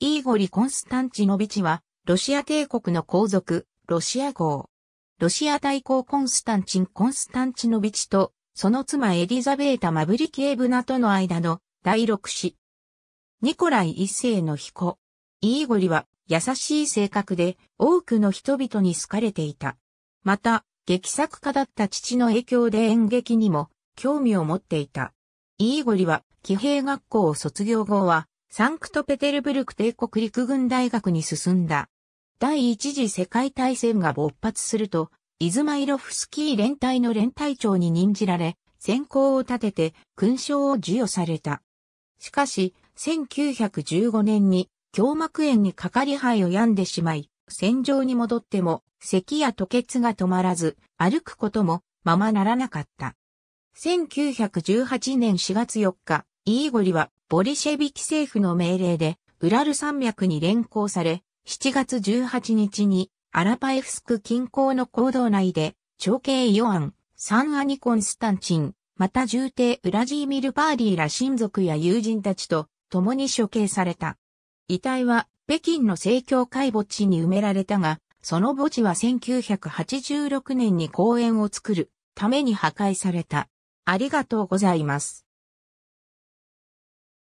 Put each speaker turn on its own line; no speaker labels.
イーゴリ・コンスタンチノビチは、ロシア帝国の皇族、ロシア号。ロシア大公コンスタンチン・コンスタンチノビチと、その妻エリザベータ・マブリキエブナとの間の第六子。ニコライ一世の彦。イーゴリは優しい性格で多くの人々に好かれていた。また、劇作家だった父の影響で演劇にも興味を持っていた。イーゴリは騎兵学校を卒業後はサンクトペテルブルク帝国陸軍大学に進んだ。第一次世界大戦が勃発すると、イズマイロフスキー連隊の連隊長に任じられ、先行を立てて勲章を授与された。しかし、1915年に胸膜炎にかかり肺を病んでしまい、戦場に戻っても、咳や吐血が止まらず、歩くこともままならなかった。1918年4月4日、イーゴリはボリシェビキ政府の命令で、ウラル山脈に連行され、7月18日に、アラパエフスク近郊の坑道内で、長兄ヨアン、サンアニコンスタンチン、また重帝ウラジーミル・バーディーら親族や友人たちと共に処刑された。遺体は北京の政教会墓地に埋められたが、その墓地は1986年に公園を作るために破壊された。ありがとうございます。